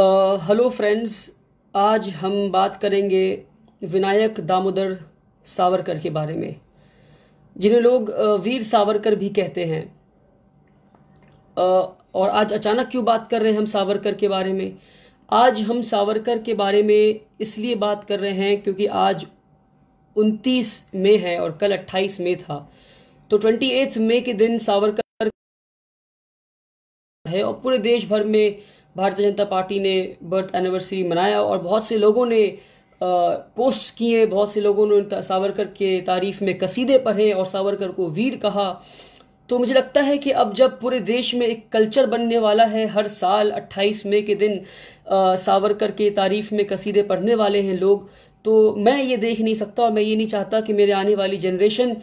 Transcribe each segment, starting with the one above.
Hello friends आज हम बात करेंगे विनायक दामोदर सावरकर के बारे में जिन्हें लोग वीर सावरकर भी कहते हैं और आज अचानक क्यों बात कर रहे हैं हम सावरकर के बारे में आज हम सावरकर के बारे में इसलिए बात कर रहे हैं क्योंकि आज 29 मई है और कल 28 मई था तो ट्वेंटी मई के दिन सावरकर है और पूरे देश भर में भारतीय जनता पार्टी ने बर्थ एनिवर्सरी मनाया और बहुत से लोगों ने पोस्ट किए बहुत से लोगों ने सावरकर के तारीफ़ में कसीदे पढ़े और सावरकर को वीर कहा तो मुझे लगता है कि अब जब पूरे देश में एक कल्चर बनने वाला है हर साल 28 मई के दिन सावरकर के तारीफ़ में कसीदे पढ़ने वाले हैं लोग तो मैं ये देख नहीं सकता और मैं ये नहीं चाहता कि मेरे आने वाली जनरेशन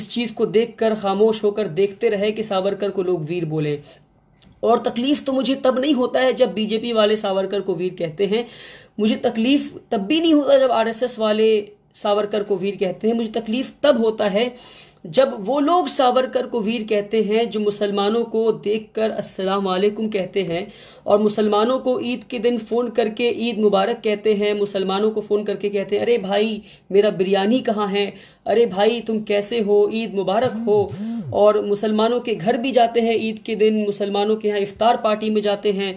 इस चीज़ को देखकर खामोश होकर देखते रहे कि सावरकर को लोग वीर बोले और तकलीफ़ तो मुझे तब नहीं होता है जब बीजेपी वाले सावरकर को वीर कहते हैं मुझे तकलीफ़ तब भी नहीं होता जब आरएसएस वाले सावरकर को वीर कहते हैं मुझे तकलीफ़ तब होता है जब वो लोग सावरकर को वीर कहते हैं जो मुसलमानों को देखकर अस्सलाम वालेकुम कहते हैं और मुसलमानों को ईद के दिन फ़ोन करके ईद मुबारक कहते हैं मुसलमानों को फ़ोन करके कहते हैं अरे भाई मेरा बिरयानी कहाँ है अरे भाई तुम कैसे हो ईद मुबारक हो और मुसलमानों के घर भी जाते हैं ईद के दिन मुसलमानों के यहाँ इफ्तार पार्टी में जाते हैं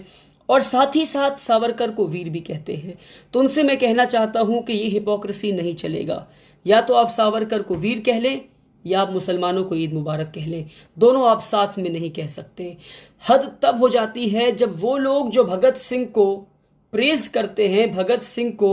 और साथ ही साथ सावरकर को वीर भी कहते हैं तो उनसे मैं कहना चाहता हूँ कि ये हिपोक्रेसी नहीं चलेगा या तो आप सावरकर को वीर कह लें या आप मुसलमानों को ईद मुबारक कह लें दोनों आप साथ में नहीं कह सकते हद तब हो जाती है जब वो लोग जो भगत सिंह को प्रेज करते हैं भगत सिंह को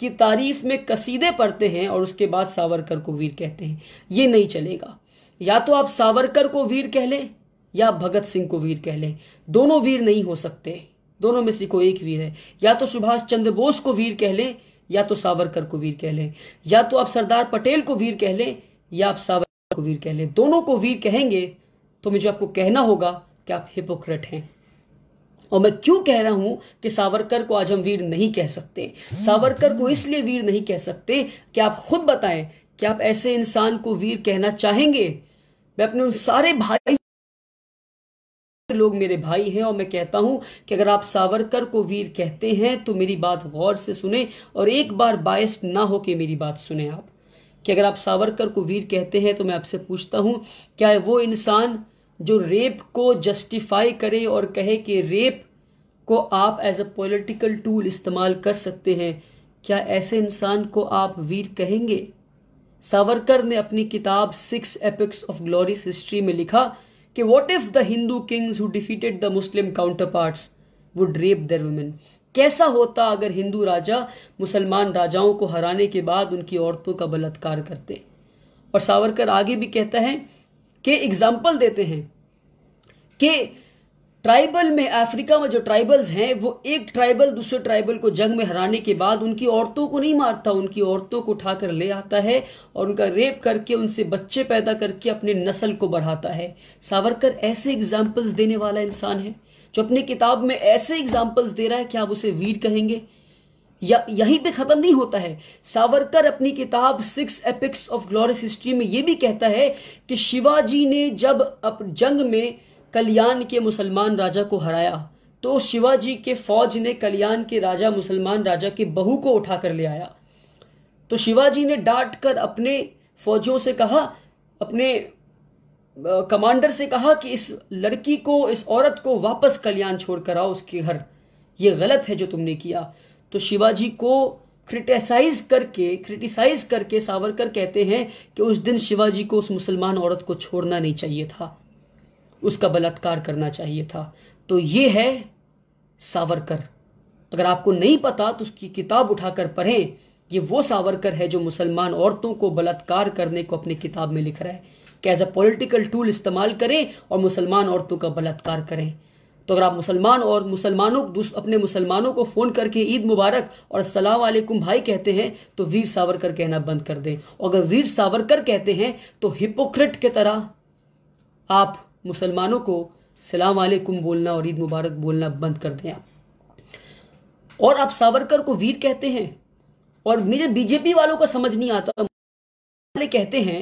की तारीफ में कसीदे पढ़ते हैं और उसके बाद सावरकर को वीर कहते हैं ये नहीं चलेगा या तो आप सावरकर को वीर कह लें या भगत सिंह को वीर कह लें दोनों वीर नहीं हो सकते दोनों में से कोई एक वीर है या तो सुभाष चंद्र बोस को वीर कह लें या तो सावरकर को वीर कह लें या तो आप सरदार पटेल को वीर कह लें या आप सावर को वीर कह लें दोनों को वीर कहेंगे तो मुझे आपको कहना होगा कि आप हिपोक्रेट हैं और मैं क्यों कह रहा हूं कि सावरकर को आज हम वीर नहीं कह सकते सावरकर को इसलिए वीर नहीं कह सकते कि आप खुद बताएं कि आप ऐसे इंसान को वीर कहना चाहेंगे मैं अपने उन सारे भाई लोग मेरे भाई हैं और मैं कहता हूं कि अगर आप सावरकर को वीर कहते हैं तो मेरी बात गौर से सुने और एक बार बायस ना होके मेरी बात सुने आप कि अगर आप सावरकर को वीर कहते हैं तो मैं आपसे पूछता हूँ क्या है वो इंसान जो रेप को जस्टिफाई करे और कहे कि रेप को आप एज अ पॉलिटिकल टूल इस्तेमाल कर सकते हैं क्या ऐसे इंसान को आप वीर कहेंगे सावरकर ने अपनी किताब six epics of glorious history में लिखा कि what if the Hindu kings who defeated the Muslim counterparts would rape their women कैसा होता अगर हिंदू राजा मुसलमान राजाओं को हराने के बाद उनकी औरतों का बलात्कार करते और सावरकर आगे भी कहता है कि एग्जाम्पल देते हैं कि ट्राइबल में अफ्रीका में जो ट्राइबल्स हैं वो एक ट्राइबल दूसरे ट्राइबल को जंग में हराने के बाद उनकी औरतों को नहीं मारता उनकी औरतों को उठाकर ले आता है और उनका रेप करके उनसे बच्चे पैदा करके अपने नस्ल को बढ़ाता है सावरकर ऐसे एग्जाम्पल्स देने वाला इंसान है जो अपनी किताब में ऐसे एग्जाम्पल्स दे रहा है कि आप उसे वीर कहेंगे या यहीं पे ख़त्म नहीं होता है सावरकर अपनी किताब six epics of glorious history में यह भी कहता है कि शिवाजी ने जब अप जंग में कल्याण के मुसलमान राजा को हराया तो शिवाजी के फौज ने कल्याण के राजा मुसलमान राजा के बहू को उठा कर ले आया तो शिवाजी ने डांट कर अपने फौजियों से कहा अपने कमांडर से कहा कि इस लड़की को इस औरत को वापस कल्याण छोड़ कर आओ उसके घर ये गलत है जो तुमने किया तो शिवाजी को क्रिटिसाइज करके क्रिटिसाइज करके सावरकर कहते हैं कि उस दिन शिवाजी को उस मुसलमान औरत को छोड़ना नहीं चाहिए था उसका बलात्कार करना चाहिए था तो ये है सावरकर अगर आपको नहीं पता तो उसकी किताब उठाकर पढ़ें ये वो सावरकर है जो मुसलमान औरतों को बलात्कार करने को अपनी किताब में लिख रहा है कि एज अ पोलिटिकल टूल इस्तेमाल करें और मुसलमान औरतों का बलात्कार करें तो अगर आप मुसलमान और मुसलमानों अपने मुसलमानों को फ़ोन करके ईद मुबारक और अस्सलाम वालेकुम भाई कहते हैं तो वीर सावरकर कहना बंद कर दें और अगर वीर सावरकर कहते हैं तो हिपोक्रेट के तरह आप मुसलमानों को सलाम वालेकुम बोलना और ईद मुबारक बोलना बंद कर दें और आप सावरकर को वीर कहते हैं और मेरे बीजेपी वालों का समझ नहीं आता कहते हैं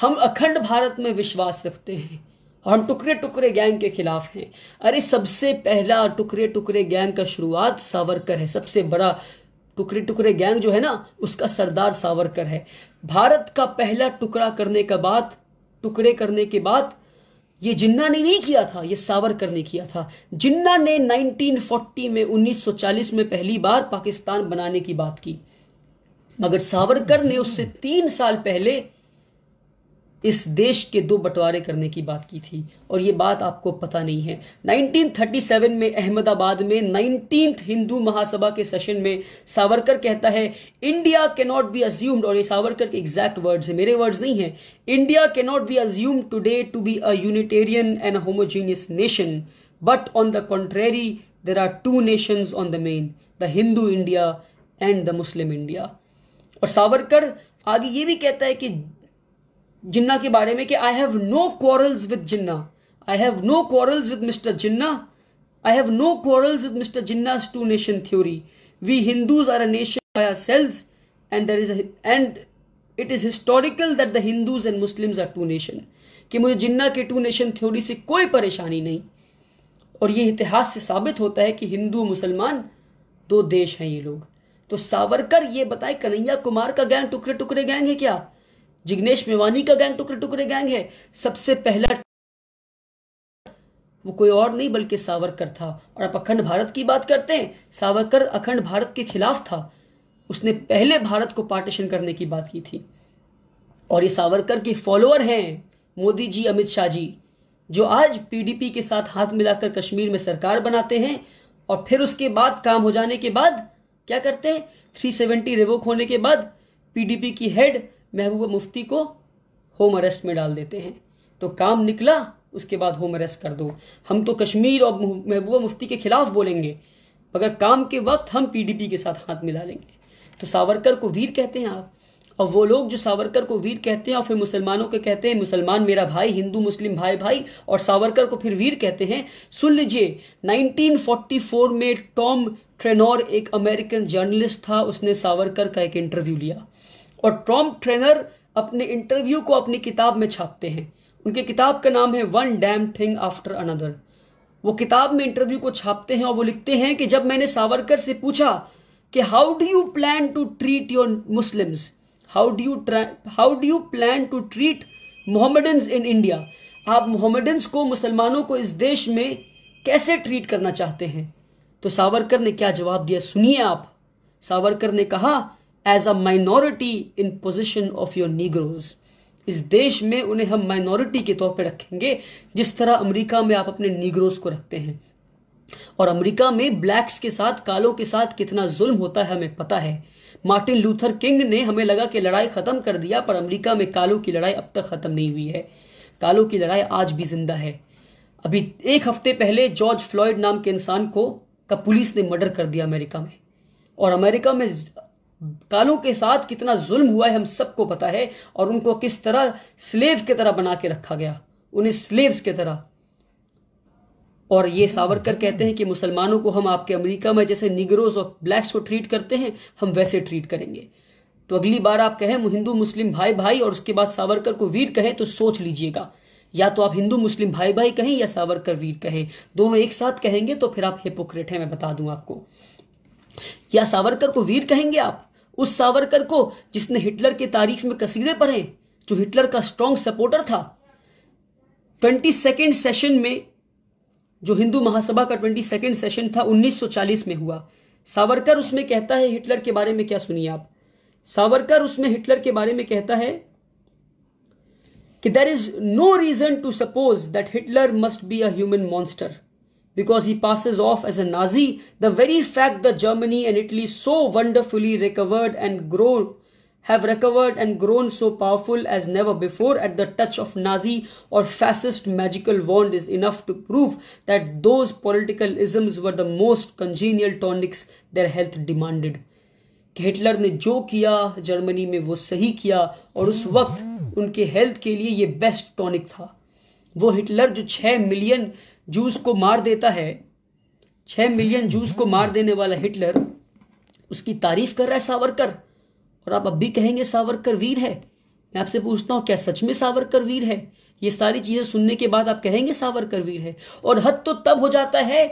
हम अखंड भारत में विश्वास रखते हैं और हम टुकड़े टुकड़े गैंग के खिलाफ हैं अरे सबसे पहला टुकड़े टुकड़े गैंग का शुरुआत सावरकर है सबसे बड़ा टुकड़े टुकड़े गैंग जो है ना उसका सरदार सावरकर है भारत का पहला टुकड़ा करने का बात टुकड़े करने के बाद ये जिन्ना ने नहीं किया था ये सावरकर ने किया था जिन्ना ने 1940 में 1940 में पहली बार पाकिस्तान बनाने की बात की मगर सावरकर ने उससे तीन साल पहले इस देश के दो बंटवारे करने की बात की थी और ये बात आपको पता नहीं है 1937 में अहमदाबाद में नाइनटीन हिंदू महासभा के सेशन में सावरकर कहता है India can not B assumed और ये सावरकर के एग्जैक्ट वर्ड्स है मेरे वर्ड्स नहीं है India can not be assume today to be a unitarian and homogeneous nation but on the contrary there are two nation on the main the Hindu India and the Muslim India और सावरकर आगे ये भी कहता है कि जिन्ना के बारे में कि I have no quarrels with Jinnah I have no quarrels with mister Jinnah I have no quarrels with mister Jinnah two nation theory we Hindus are a nation by ourselves and there is and it is historical that the Hindus and Muslims are two nation कि मुझे जिन्ना के to nation theory से कोई परेशानी नहीं और ये इतिहास से साबित होता है कि हिंदू मुसलमान दो देश हैं ये लोग तो सावरकर ये बताए कन्हैया कुमार का गैंग टुकड़े टुकड़े गैंग है क्या जिग्नेश मेवानी का गैंग टुकड़े टुकड़े गैंग है सबसे पहला वो कोई और नहीं बल्कि सावरकर था और आप अखंड भारत की बात करते हैं सावरकर अखंड भारत के खिलाफ था उसने पहले भारत को पार्टीशन करने की बात की थी और ये सावरकर के फॉलोअर हैं मोदी जी अमित शाह जी जो आज पीडीपी के साथ हाथ मिलाकर कश्मीर में सरकार बनाते हैं और फिर उसके बाद काम हो जाने के बाद क्या करते हैं 370 रिवोक होने के बाद पीडीपी की हेड महबूबा मुफ्ती को होम अरेस्ट में डाल देते हैं तो काम निकला उसके बाद होम अरेस्ट कर दो हम तो कश्मीर और महबूबा मुफ्ती के खिलाफ बोलेंगे मगर काम के वक्त हम पीडीपी के साथ हाथ मिला लेंगे तो सावरकर को वीर कहते हैं आप और वो लोग जो सावरकर को वीर कहते हैं और फिर मुसलमानों को कहते हैं मुसलमान मेरा भाई हिंदू मुस्लिम भाई भाई और सावरकर को फिर वीर कहते हैं सुन लीजिए 1944 में टॉम ट्रेनोर एक अमेरिकन जर्नलिस्ट था उसने सावरकर का एक इंटरव्यू लिया और टॉम ट्रेनर अपने इंटरव्यू को अपनी किताब में छापते हैं उनकी किताब का नाम है one damn thing after another वो किताब में इंटरव्यू को छापते हैं और वो लिखते हैं कि जब मैंने सावरकर से पूछा कि how do you plan to treat your Muslims how do you how do you plan to treat Mohammedans in India आप मोहम्मडन्स को मुसलमानों को इस देश में कैसे ट्रीट करना चाहते हैं तो सावरकर ने क्या जवाब दिया सुनिए आप सावरकर ने कहा as a minority in position of your Negroes इस देश में उन्हें हम माइनॉरिटी के तौर पर रखेंगे जिस तरह अमेरिका में आप अपने नीग्रोज को रखते हैं और अमेरिका में ब्लैक्स के साथ कालों के साथ कितना जुल्म होता है हमें पता है मार्टिन लूथर किंग ने हमें लगा कि लड़ाई ख़त्म कर दिया पर अमेरिका में कालों की लड़ाई अब तक ख़त्म नहीं हुई है कालों की लड़ाई आज भी जिंदा है अभी एक हफ्ते पहले जॉर्ज फ्लॉयड नाम के इंसान को का पुलिस ने मर्डर कर दिया अमेरिका में और अमेरिका में कालों के साथ कितना जुल्म हुआ है हम सबको पता है और उनको किस तरह स्लेव की तरह बना के रखा गया उन्हें स्लेव्स की तरह और ये सावरकर कहते हैं कि मुसलमानों को हम आपके अमेरिका में जैसे निगरोज और ब्लैक्स को ट्रीट करते हैं हम वैसे ट्रीट करेंगे तो अगली बार आप कहें हिंदू मुस्लिम भाई भाई और उसके बाद सावरकर को वीर कहें तो सोच लीजिएगा या तो आप हिंदू मुस्लिम भाई भाई कहें या सावरकर वीर कहें दोनों एक साथ कहेंगे तो फिर आप हिपोक्रेट हैं मैं बता दूं आपको या सावरकर को वीर कहेंगे आप उस सावरकर को जिसने हिटलर की तारीख में कसीदे पढ़े जो हिटलर का स्ट्रॉन्ग सपोर्टर था ट्वेंटी सेकेंड सेशन में जो हिंदू महासभा का ट्वेंटी सेकेंड सेशन था 1940 में हुआ सावरकर उसमें कहता है हिटलर के बारे में क्या सुनिए आप सावरकर उसमें हिटलर के बारे में कहता है कि there is no reason to suppose that Hitler must be a human monster because he passes off as a Nazi, the very fact that Germany and Italy so wonderfully recovered and grown have recovered and grown so powerful as never before at the touch of Nazi or fascist magical wand is enough to prove that those political isms were the most congenial tonics their health demanded. Hitler ne jo किया Germany में वो sahi किया aur us वक्त unke health ke liye ये best tonic tha. Wo Hitler jo six million Jews को मार देता है छह मिलियन जूस को मार देने वाला हिटलर उसकी तारीफ कर रहा है सावरकर और आप अब भी कहेंगे सावरकर वीर है मैं आपसे पूछता हूँ क्या सच में सावरकर वीर है ये सारी चीज़ें सुनने के बाद आप कहेंगे सावरकर वीर है और हद तो तब हो जाता है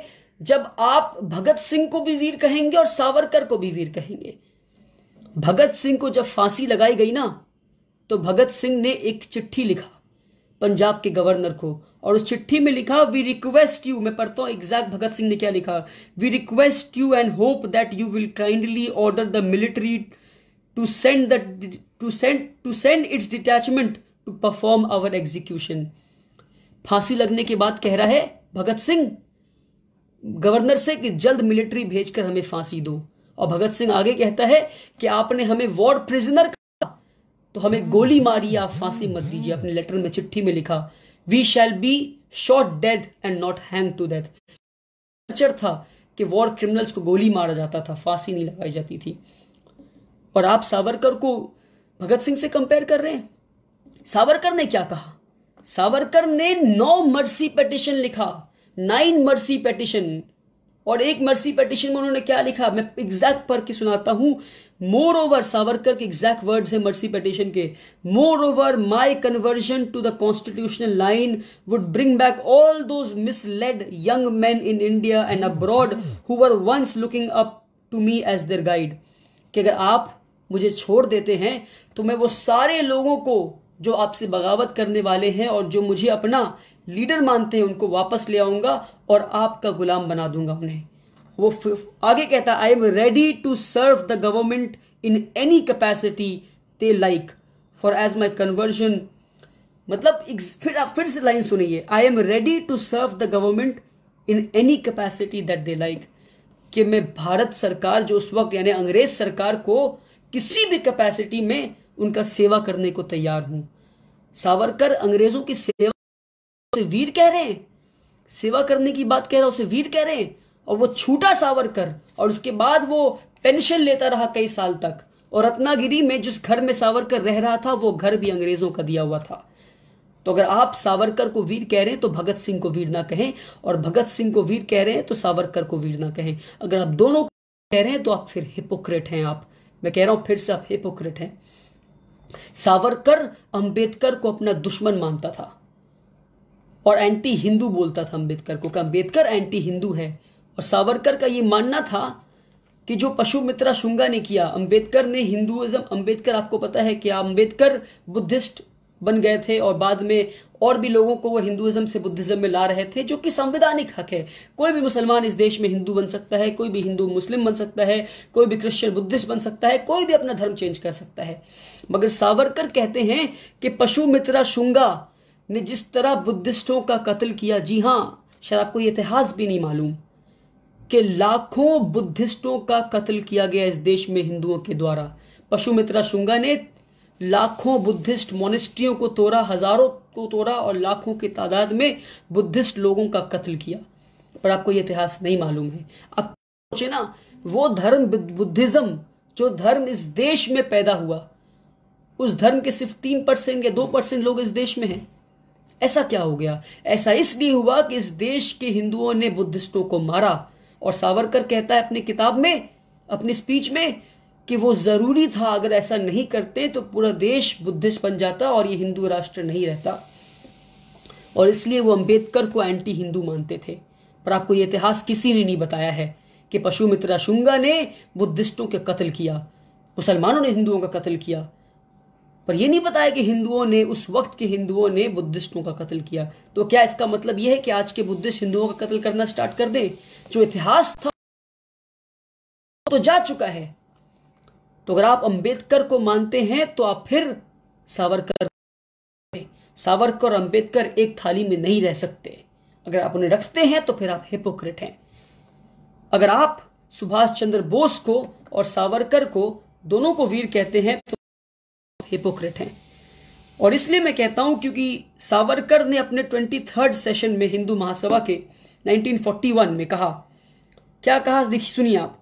जब आप भगत सिंह को भी वीर कहेंगे और सावरकर को भी वीर कहेंगे भगत सिंह को जब फांसी लगाई गई ना तो भगत सिंह ने एक चिट्ठी लिखा पंजाब के गवर्नर को और उस चिट्ठी में लिखा वी रिक्वेस्ट यू मैं पढ़ता हूँ एग्जैक्ट भगत सिंह ने क्या लिखा we request you and hope that you will kindly order the military to send the to send to send its detachment to perform our execution फांसी लगने के बाद कह रहा है भगत सिंह गवर्नर से कि जल्द मिलिट्री भेजकर हमें फांसी दो और भगत सिंह आगे कहता है कि आपने हमें वॉर प्रिजनर तो हमें गोली मारी आप फांसी मत दीजिए अपने लेटर में चिट्ठी में लिखा we shall be shot dead and not hang to death culture था कि वॉर क्रिमिनल्स को गोली मारा जाता था फांसी नहीं लगाई जाती थी और आप सावरकर को भगत सिंह से कंपेयर कर रहे हैं सावरकर ने क्या कहा सावरकर ने नौ मर्सी पेटिशन लिखा नाइन मर्सी पेटिशन और एक मर्सी पेटिशन में उन्होंने क्या लिखा मैं एग्जैक्ट पढ़ के सुनाता हूं मोर ओवर सावरकर के एग्जैक्ट वर्ड है मर्सी पेटिशन के moreover my conversion to the constitutional line would bring back all those misled young man in India and abroad who were once looking up to me as their guide कि अगर आप मुझे छोड़ देते हैं तो मैं वो सारे लोगों को जो आपसे बगावत करने वाले हैं और जो मुझे अपना लीडर मानते हैं उनको वापस ले आऊंगा और आपका गुलाम बना दूंगा उन्हें वो आगे कहता I am ready to serve the government in any capacity they like for as my conversion मतलब फिर आप फिर से लाइन सुनिए I am ready to serve the government in any capacity that they like कि मैं भारत सरकार जो उस वक्त यानी अंग्रेज सरकार को किसी भी कैपेसिटी में उनका सेवा करने को तैयार हूं सावरकर अंग्रेजों की सेवा उसे वीर कह रहे हैं सेवा करने की बात कह रहा उसे वीर कह रहे हैं और वो छूटा सावरकर और उसके बाद वो पेंशन लेता रहा कई साल तक और रत्नागिरी में जिस घर में सावरकर रह रहा था वो घर भी अंग्रेजों का दिया हुआ था तो अगर आप सावरकर को वीर कह रहे हैं तो भगत सिंह को वीर ना कहें और भगत सिंह को वीर कह रहे हैं तो सावरकर को वीर ना कहें अगर आप दोनों कह रहे हैं तो आप फिर हिपोक्रेट हैं आप मैं कह रहा हूं फिर से आप हिपोक्रेट हैं सावरकर अंबेडकर को अपना दुश्मन मानता था और एंटी हिंदू बोलता था अंबेडकर को कि अंबेडकर एंटी हिंदू है और सावरकर का ये मानना था कि जो पशु मित्रा शुंगा ने किया अंबेडकर ने हिंदुइज्म अंबेडकर आपको पता है कि अंबेडकर बुद्धिस्ट बन गए थे और बाद में और भी लोगों को वो हिंदुज़म से बुद्धिज़्म में ला रहे थे जो कि संवैधानिक हक है कोई भी मुसलमान इस देश में हिंदू बन सकता है कोई भी हिंदू मुस्लिम बन सकता है कोई भी क्रिश्चियन बुद्धिस्ट बन सकता है कोई भी अपना धर्म चेंज कर सकता है मगर सावरकर कहते हैं कि पशु मित्रा शुंगा ने जिस तरह बुद्धिस्टों का कत्ल किया जी हाँ शायद आपको ये इतिहास भी नहीं मालूम कि लाखों बुद्धिस्टों का कत्ल किया गया इस देश में हिंदुओं के द्वारा पशु मित्रा शुंगा ने लाखों बुद्धिस्ट मोनिस्ट्रियों को तोड़ा हजारों को तोड़ा और लाखों की तादाद में बुद्धिस्ट लोगों का कत्ल किया पर आपको ये इतिहास नहीं मालूम है अब सोचे ना वो धर्म बुद्धिज्म जो धर्म इस देश में पैदा हुआ उस धर्म के सिर्फ तीन परसेंट या दो परसेंट लोग इस देश में हैं ऐसा क्या हो गया ऐसा इसलिए हुआ कि इस देश के हिंदुओं ने बुद्धिस्टों को मारा और सावरकर कहता है अपनी किताब में अपनी स्पीच में कि वो ज़रूरी था अगर ऐसा नहीं करते तो पूरा देश बुद्धिस्ट बन जाता और ये हिंदू राष्ट्र नहीं रहता और इसलिए वो अंबेडकर को एंटी हिंदू मानते थे पर आपको ये इतिहास किसी ने नहीं बताया है कि पशु मित्रा शुंगा ने बुद्धिस्टों के कत्ल किया मुसलमानों ने हिंदुओं का कत्ल किया पर यह नहीं बताया कि हिंदुओं ने उस वक्त के हिंदुओं ने बुद्धिस्टों का कत्ल किया तो क्या इसका मतलब यह है कि आज के बुद्धिस्ट हिंदुओं का कत्ल करना स्टार्ट कर दें जो इतिहास था तो जा चुका है तो अगर आप अंबेडकर को मानते हैं तो आप फिर सावरकर सावरकर और अंबेडकर एक थाली में नहीं रह सकते अगर आप उन्हें रखते हैं तो फिर आप हिपोक्रेट हैं अगर आप सुभाष चंद्र बोस को और सावरकर को दोनों को वीर कहते हैं तो हिपोक्रेट हैं और इसलिए मैं कहता हूं क्योंकि सावरकर ने अपने ट्वेंटी थर्ड सेशन में हिंदू महासभा के 1941 में कहा क्या कहा देखिए सुनिए आप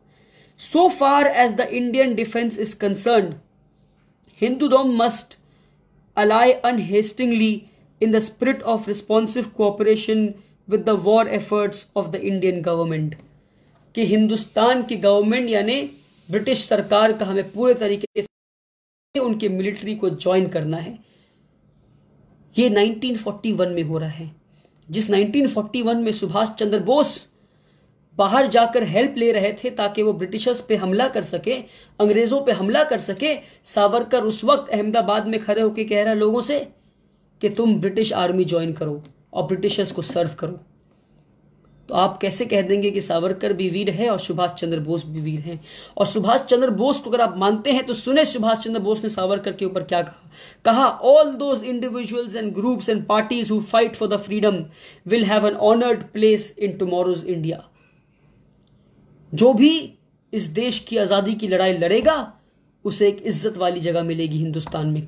So far as the Indian defense is concerned, Hindudom must ally unhastingly in the spirit of responsive cooperation with the war efforts of the Indian government. ki hindustan ki government yani british sarkar ka hame pure tarike se unke military ko join karna hai ye 1941 mein ho raha hai jis 1941 mein Subhash chandra Bose बाहर जाकर help ले रहे थे ताकि वो Britishers पे हमला कर सके अंग्रेज़ों पे हमला कर सके सावरकर उस वक्त अहमदाबाद में खड़े होकर कह रहा लोगों से कि तुम ब्रिटिश आर्मी ज्वाइन करो और ब्रिटिशर्स को सर्व करो तो आप कैसे कह देंगे कि सावरकर भी वीर है और सुभाष चंद्र बोस भी वीर हैं और सुभाष चंद्र बोस को अगर आप मानते हैं तो सुने सुभाष चंद्र बोस ने सावरकर के ऊपर क्या कहा कहा all those individuals and groups and parties who fight for the freedom will have an honoured place in tomorrow's India जो भी इस देश की आज़ादी की लड़ाई लड़ेगा उसे एक इज्जत वाली जगह मिलेगी हिंदुस्तान में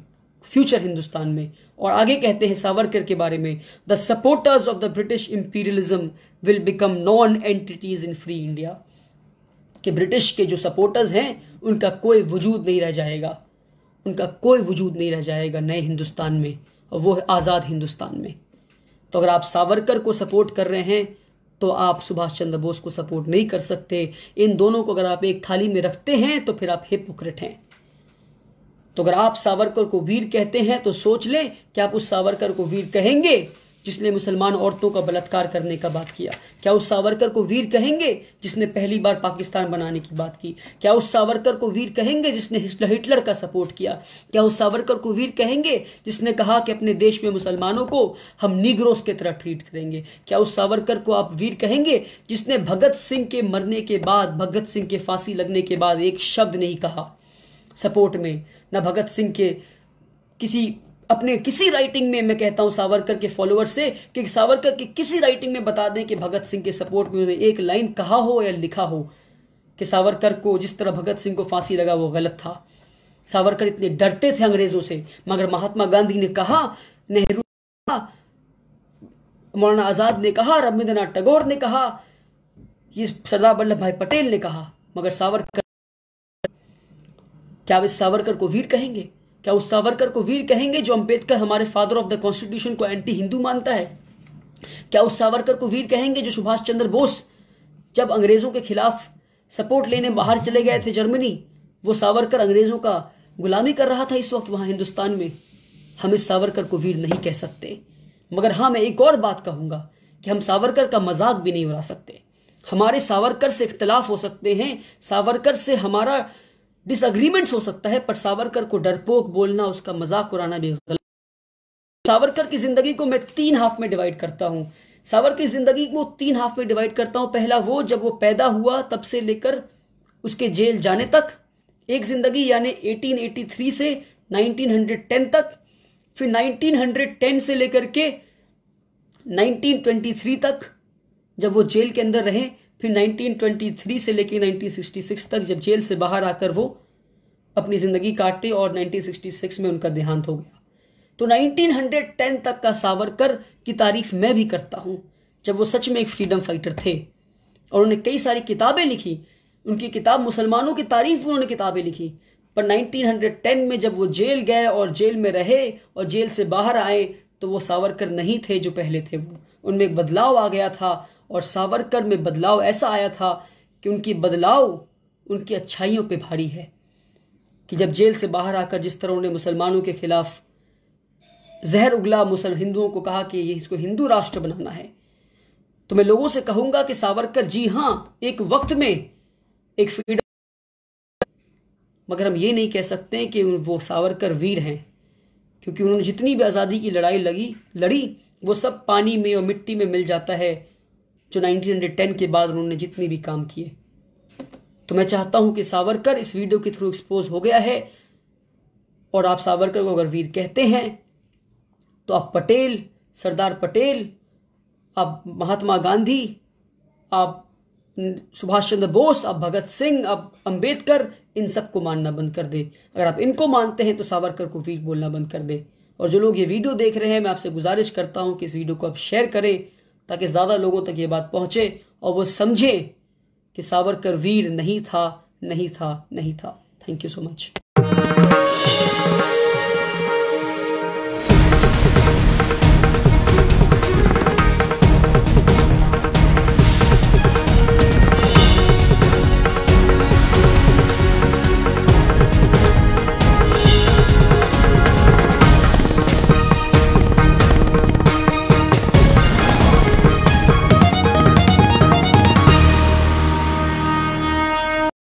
फ्यूचर हिंदुस्तान में और आगे कहते हैं सावरकर के बारे में the supporters of the British imperialism will become non entities in free India कि ब्रिटिश के जो सपोर्टर्स हैं उनका कोई वजूद नहीं रह जाएगा उनका कोई वजूद नहीं रह जाएगा नए हिंदुस्तान में और वो आज़ाद हिंदुस्तान में तो अगर आप सावरकर को सपोर्ट कर रहे हैं तो आप सुभाष चंद्र बोस को सपोर्ट नहीं कर सकते इन दोनों को अगर आप एक थाली में रखते हैं तो फिर आप हिपोक्रेट हैं तो अगर आप सावरकर को वीर कहते हैं तो सोच लें कि आप उस सावरकर को वीर कहेंगे जिसने मुसलमान औरतों का बलात्कार करने का बात किया क्या उस सावरकर को वीर कहेंगे जिसने पहली बार पाकिस्तान बनाने की बात की क्या उस सावरकर को वीर कहेंगे जिसने हिटलर का सपोर्ट किया क्या उस सावरकर को वीर कहेंगे जिसने कहा कि अपने देश में मुसलमानों को हम निग्रोस की तरह ट्रीट करेंगे क्या उस सावरकर को आप वीर कहेंगे जिसने भगत सिंह के मरने के बाद भगत सिंह के फांसी लगने के बाद एक शब्द नहीं कहा सपोर्ट में न भगत सिंह के किसी अपने किसी राइटिंग में मैं कहता हूं सावरकर के फॉलोअर्स से कि सावरकर की किसी राइटिंग में बता दें कि भगत सिंह के सपोर्ट में उन्होंने एक लाइन कहा हो या लिखा हो कि सावरकर को जिस तरह भगत सिंह को फांसी लगा वो गलत था सावरकर इतने डरते थे अंग्रेजों से मगर महात्मा गांधी ने कहा नेहरू मौलाना आज़ाद ने कहा रविंद्रनाथ टैगोर ने कहा ये सरदार वल्लभ भाई पटेल ने कहा मगर सावरकर क्या वे इस सावरकर को वीर कहेंगे क्या उस सावरकर को वीर कहेंगे जो अंबेडकर हमारे फादर ऑफ द कॉन्स्टिट्यूशन को एंटी हिंदू मानता है क्या उस सावरकर को वीर कहेंगे जो सुभाष चंद्र बोस जब अंग्रेजों के खिलाफ सपोर्ट लेने बाहर चले गए थे जर्मनी वो सावरकर अंग्रेजों का गुलामी कर रहा था इस वक्त वहां हिंदुस्तान में हम इस सावरकर को वीर नहीं कह सकते मगर हाँ मैं एक और बात कहूंगा कि हम सावरकर का मजाक भी नहीं उड़ा सकते हमारे सावरकर से इख्तलाफ हो सकते हैं सावरकर से हमारा डिसअग्रीमेंट्स हो सकता है पर सावरकर को डरपोक बोलना उसका मजाक उड़ाना भी गलत सावरकर की जिंदगी को मैं तीन हाफ में डिवाइड करता हूँ सावरकर की जिंदगी को तीन हाफ में डिवाइड करता हूँ पहला वो जब वो पैदा हुआ तब से लेकर उसके जेल जाने तक एक जिंदगी यानी 1883 से 1910 तक फिर 1910 से लेकर के 1923 तक जब वो जेल के अंदर रहे फिर 1923 से लेकर 1966 तक जब जेल से बाहर आकर वो अपनी ज़िंदगी काटे और 1966 में उनका देहांत हो गया तो 1910 तक का सावरकर की तारीफ मैं भी करता हूँ जब वो सच में एक फ्रीडम फाइटर थे और उन्होंने कई सारी किताबें लिखी उनकी किताब मुसलमानों की तारीफ भी उन्होंने किताबें लिखी पर 1910 में जब वो जेल गए और जेल में रहे और जेल से बाहर आए तो वो सावरकर नहीं थे जो पहले थे वो उनमें एक बदलाव आ गया था और सावरकर में बदलाव ऐसा आया था कि उनकी बदलाव उनकी अच्छाइयों पे भारी है कि जब जेल से बाहर आकर जिस तरह उन्होंने मुसलमानों के खिलाफ जहर उगला मुसल हिंदुओं को कहा कि ये इसको हिंदू राष्ट्र बनाना है तो मैं लोगों से कहूंगा कि सावरकर जी हाँ एक वक्त में एक फ्रीडम मगर हम ये नहीं कह सकते कि वो सावरकर वीर हैं क्योंकि उन्होंने जितनी भी आज़ादी की लड़ाई लगी लड़ी वो सब पानी में और मिट्टी में मिल जाता है जो 1910 के बाद उन्होंने जितने भी काम किए तो मैं चाहता हूं कि सावरकर इस वीडियो के थ्रू एक्सपोज हो गया है और आप सावरकर को अगर वीर कहते हैं तो आप पटेल सरदार पटेल आप महात्मा गांधी आप सुभाष चंद्र बोस आप भगत सिंह आप अंबेडकर इन सबको मानना बंद कर दे अगर आप इनको मानते हैं तो सावरकर को वीर बोलना बंद कर दे और जो लोग ये वीडियो देख रहे हैं मैं आपसे गुजारिश करता हूँ कि इस वीडियो को आप शेयर करें ताकि ज़्यादा लोगों तक ये बात पहुँचे और वो समझें कि सावरकर वीर नहीं था नहीं था नहीं था थैंक यू सो मच